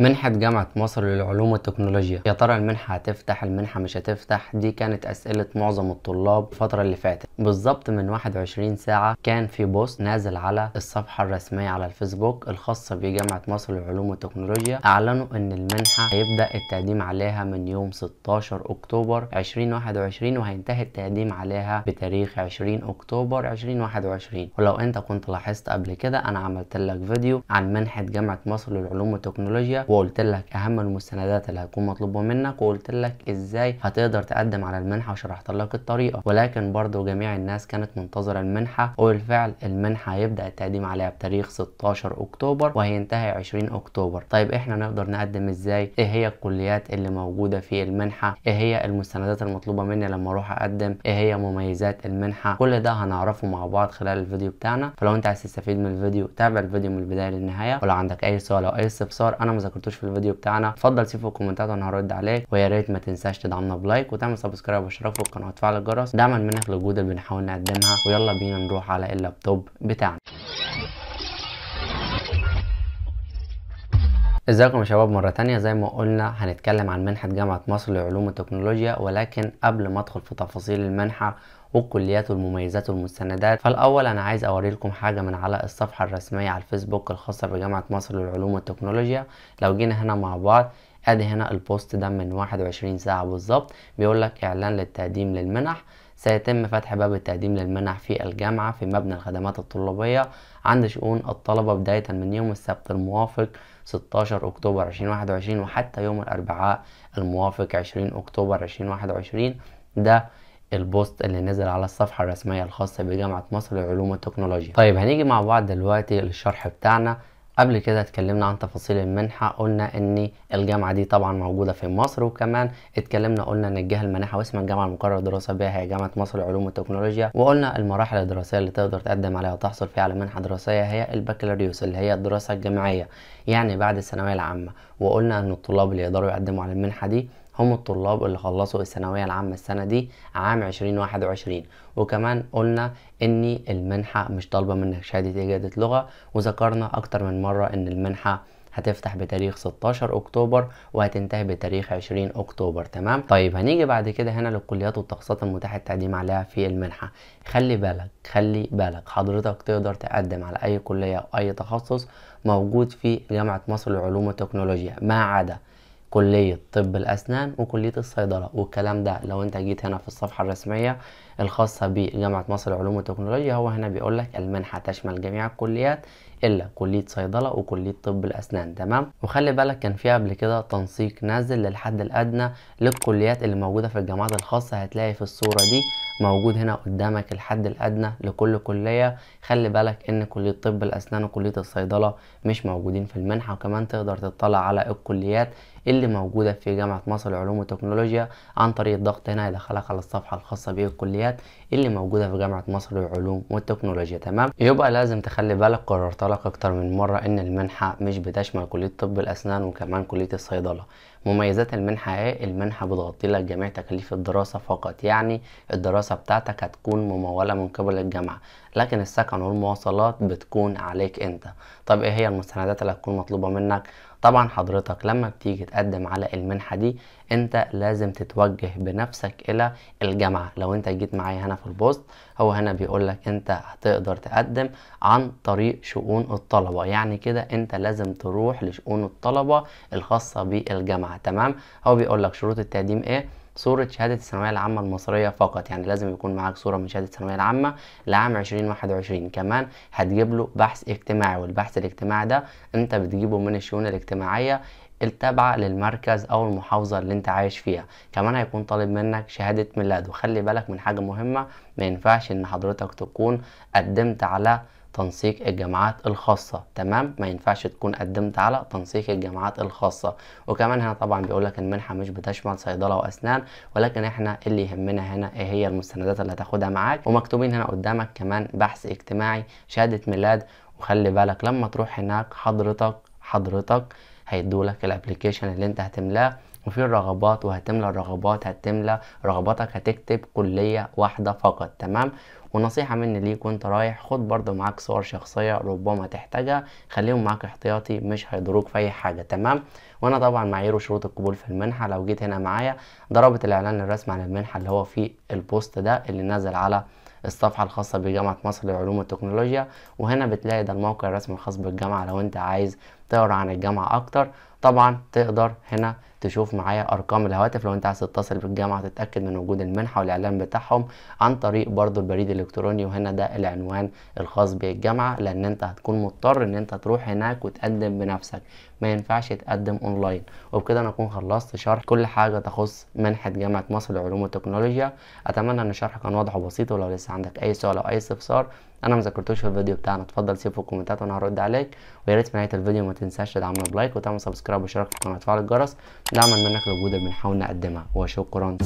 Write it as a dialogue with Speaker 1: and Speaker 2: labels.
Speaker 1: منحة جامعة مصر للعلوم والتكنولوجيا يا ترى المنحة هتفتح المنحة مش هتفتح دي كانت أسئلة معظم الطلاب الفترة اللي فاتت بالظبط من 21 ساعة كان في بوست نازل على الصفحة الرسمية على الفيسبوك الخاصة بجامعة مصر للعلوم والتكنولوجيا أعلنوا إن المنحة هيبدأ التقديم عليها من يوم 16 أكتوبر 2021 وهينتهي التقديم عليها بتاريخ 20 أكتوبر 2021 ولو أنت كنت لاحظت قبل كده أنا عملت لك فيديو عن منحة جامعة مصر للعلوم والتكنولوجيا وقلت لك اهم المستندات اللي هتكون مطلوبه منك وقلت لك ازاي هتقدر تقدم على المنحه وشرحت لك الطريقه ولكن برضو جميع الناس كانت منتظره المنحه وبالفعل المنحه هيبدا التقديم عليها بتاريخ 16 اكتوبر وهينتهي 20 اكتوبر طيب احنا نقدر نقدم ازاي ايه هي الكليات اللي موجوده في المنحه ايه هي المستندات المطلوبه مني لما اروح اقدم ايه هي مميزات المنحه كل ده هنعرفه مع بعض خلال الفيديو بتاعنا فلو انت عايز تستفيد من الفيديو تابع الفيديو من البدايه للنهايه ولو عندك اي سؤال او اي استفسار انا مذاكر شفتوش في الفيديو بتاعنا اتفضل سيب في الكومنتات وانا هرد عليك ويا ريت ما تنساش تدعمنا بلايك وتعمل سبسكرايب واشتراك في القناه وتفعل الجرس دعما منك للجهود اللي بنحاول نقدمها ويلا بينا نروح على اللابتوب بتاعنا ازيكم يا شباب مرة تانية زي ما قلنا هنتكلم عن منحة جامعة مصر لعلوم التكنولوجيا ولكن قبل ما ادخل في تفاصيل المنحة والكليات والمميزات والمستندات فالاول انا عايز لكم حاجه من على الصفحه الرسميه على الفيسبوك الخاصه بجامعه مصر للعلوم والتكنولوجيا لو جينا هنا مع بعض ادي هنا البوست ده من 21 ساعه بالظبط بيقول لك اعلان للتقديم للمنح سيتم فتح باب التقديم للمنح في الجامعة في مبنى الخدمات الطلابية عند شؤون الطلبة بداية من يوم السبت الموافق 16 أكتوبر 2021 وحتى يوم الأربعاء الموافق 20 أكتوبر 2021 ده البوست اللي نزل على الصفحة الرسمية الخاصة بجامعة مصر للعلوم والتكنولوجيا طيب هنيجي مع بعض دلوقتي للشرح بتاعنا قبل كده اتكلمنا عن تفاصيل المنحة قلنا ان الجامعة دي طبعا موجودة في مصر وكمان اتكلمنا قلنا ان الجهة المانحة واسم الجامعة المقرر الدراسة بها هي جامعة مصر للعلوم والتكنولوجيا وقلنا المراحل الدراسية اللي تقدر تقدم عليها وتحصل فيها على منحة دراسية هي البكالوريوس اللي هي الدراسة الجامعية يعني بعد الثانوية العامة وقلنا ان الطلاب اللي يقدروا يقدموا على المنحة دي هم الطلاب اللي خلصوا الثانوية العامة السنة دي عام 2021 وكمان قلنا ان المنحة مش طالبة منك شهادة إجادة لغة وذكرنا أكتر من مرة ان المنحة هتفتح بتاريخ 16 اكتوبر وهتنتهي بتاريخ 20 اكتوبر تمام طيب هنيجي بعد كده هنا للكليات والتخصصات المتاحه التقديم عليها في المنحه خلي بالك خلي بالك حضرتك تقدر تقدم على اي كليه او اي تخصص موجود في جامعه مصر للعلوم والتكنولوجيا ما عدا كلية طب الأسنان وكلية الصيدلة والكلام ده لو أنت جيت هنا في الصفحة الرسمية الخاصة بجامعة مصر العلوم والتكنولوجيا هو هنا بيقول لك المنحة تشمل جميع الكليات الا كليه صيدله وكليه طب الاسنان تمام وخلي بالك كان في قبل كده تنسيق نازل للحد الادنى للكليات اللي موجوده في الجامعات الخاصه هتلاقي في الصوره دي موجود هنا قدامك الحد الادنى لكل كليه خلي بالك ان كليه طب الاسنان وكليه الصيدله مش موجودين في المنحه وكمان تقدر تطلع على الكليات اللي موجودة في جامعة مصر للعلوم والتكنولوجيا عن طريق الضغط هنا هيدخلك على الصفحة الخاصة بالكليات اللي موجودة في جامعة مصر للعلوم والتكنولوجيا تمام يبقى لازم تخلي بالك قررت لك أكتر من مرة إن المنحة مش بتشمل كلية طب الأسنان وكمان كلية الصيدلة مميزات المنحة ايه؟ المنحة بتغطي لك جميع تكاليف الدراسة فقط يعني الدراسة بتاعتك هتكون ممولة من قبل الجامعة لكن السكن والمواصلات بتكون عليك انت طب ايه هي المستندات اللي هتكون مطلوبة منك؟ طبعا حضرتك لما بتيجي تقدم على المنحة دي انت لازم تتوجه بنفسك الى الجامعة لو انت جيت معايا هنا في البوست هو هنا بيقولك انت هتقدر تقدم عن طريق شؤون الطلبة يعني كده انت لازم تروح لشؤون الطلبة الخاصة بالجامعة تمام هو بيقول لك شروط التقديم ايه صورة شهادة الثانوية العامة المصرية فقط يعني لازم يكون معاك صورة من شهادة الثانوية العامة لعام 2021 كمان هتجيب له بحث اجتماعي والبحث الاجتماعي ده انت بتجيبه من الشؤون الاجتماعية التابعة للمركز أو المحافظة اللي أنت عايش فيها كمان هيكون طالب منك شهادة ميلاد وخلي بالك من حاجة مهمة ما ينفعش إن حضرتك تكون قدمت على تنسيق الجامعات الخاصة تمام ما ينفعش تكون قدمت على تنسيق الجامعات الخاصة وكمان هنا طبعا بيقول لك المنحة مش بتشمل صيدلة وأسنان ولكن احنا اللي يهمنا هنا ايه هي المستندات اللي هتاخدها معاك ومكتوبين هنا قدامك كمان بحث اجتماعي شهادة ميلاد وخلي بالك لما تروح هناك حضرتك حضرتك هيدولك الابليكيشن اللي انت هتملاه وفي الرغبات وهتملى الرغبات هتملى رغباتك هتكتب كلية واحدة فقط تمام ونصيحة مني ليك وانت رايح خد برضو معاك صور شخصية ربما تحتاجها خليهم معاك احتياطي مش هيضروك في اي حاجة تمام وانا طبعا معايير وشروط القبول في المنحة لو جيت هنا معايا ضربت الاعلان الرسمي عن المنحة اللي هو في البوست ده اللي نازل على الصفحة الخاصة بجامعة مصر للعلوم والتكنولوجيا وهنا بتلاقي ده الموقع الرسمي الخاص بالجامعة لو انت عايز تقرا عن الجامعه اكتر طبعا تقدر هنا تشوف معايا ارقام الهواتف لو انت عايز تتصل بالجامعه تتاكد من وجود المنحه والاعلان بتاعهم عن طريق برضو البريد الالكتروني وهنا ده العنوان الخاص بالجامعه لان انت هتكون مضطر ان انت تروح هناك وتقدم بنفسك ما ينفعش تقدم اونلاين وبكده انا اكون خلصت شرح كل حاجه تخص منحه جامعه مصر للعلوم والتكنولوجيا اتمنى ان الشرح كان واضح وبسيط ولو لسه عندك اي سؤال او اي استفسار انا ما ذكرتوش في الفيديو بتاعنا اتفضل سيب في الكومنتات وانا هرد عليك ويا ريت في نهايه الفيديو ما تنساش تدعمنا بلايك وتعمل سبسكرايب وشارك في القناه وتفعل الجرس دعما منك الوجود اللي بنحاول نقدمها وشكرا